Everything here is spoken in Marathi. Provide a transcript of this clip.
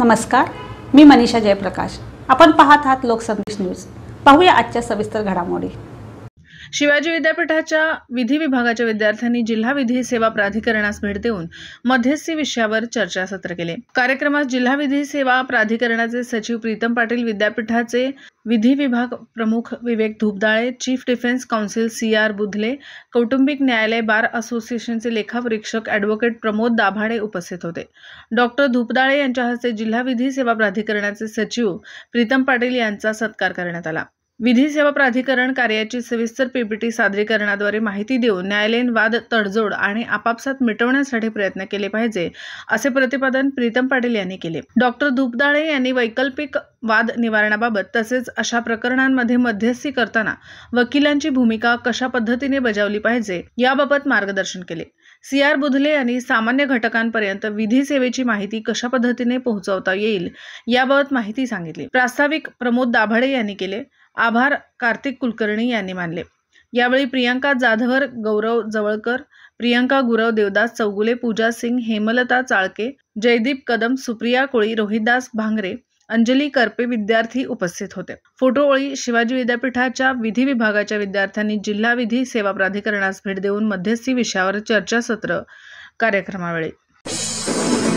नमस्कार मी मनीषा जयप्रकाश आपण पाहत आहात लोकसंदेश न्यूज पाहूया आजच्या सविस्तर घडामोडी शिवाजी विद्यापीठाच्या विधी विभागाच्या विद्यार्थ्यांनी जिल्हा विधी सेवा प्राधिकरणास भेट देऊन मध्यस्थी विषयावर चर्चासत्र केले कार्यक्रमात जिल्हा विधी सेवा प्राधिकरणाचे सचिव प्रीतम पाटील विद्यापीठाचे विधी विभाग प्रमुख Vivek Dhupdale chief defence counsel C R Budhle कौटुंबिक न्यायालय बार असोसिएशनचे लेखापरीक्षक ॲडव्होकेट प्रमोद दाभाडे उपस्थित होते डॉक्टर धुपदाळे यांच्या हस्ते जिल्हा विधी सेवा प्राधिकरणाचे सचिव प्रीतम पाटील यांचा सत्कार करण्यात आला विधी सेवा प्राधिकरण कार्याची सविस्तर पीपीटी सादरीकरणाद्वारे माहिती देऊन न्यायालयीन वाद तडजोड आणि आपापसात मिटवण्यासाठी प्रयत्न केले पाहिजे असे प्रतिपादन प्रीतम पाटील यांनी केले डॉक्टर धुपदाळे यांनी वैकल्पिक वाद निवारणाबाबत तसेच अशा प्रकरणांमध्ये मध्यस्थी करताना वकिलांची भूमिका कशा पद्धतीने बजावली पाहिजे याबाबत मार्गदर्शन केले सी आर बुधले यांनी सामान्य घटकांपर्यंत विधी सेवेची माहिती कशा पद्धतीने पोहोचवता येईल याबाबत माहिती सांगितली प्रास्ताविक प्रमोद दाभाडे यांनी केले आभार कार्तिक कुलकर्णी यांनी मानले यावेळी प्रियांका जाधवर गौरव जवळकर प्रियांका गुरव देवदास चौगुले पूजा सिंग हेमलता चाळके जयदीप कदम सुप्रिया कोळी रोहितदास भांगरे अंजली करपे विद्यार्थी उपस्थित होते फोटोओळी शिवाजी विद्यापीठाच्या विधी विभागाच्या विद्यार्थ्यांनी जिल्हा विधी सेवा प्राधिकरणास भेट देऊन मध्यस्थी विषयावर चर्चासत्र कार्यक्रमावेळी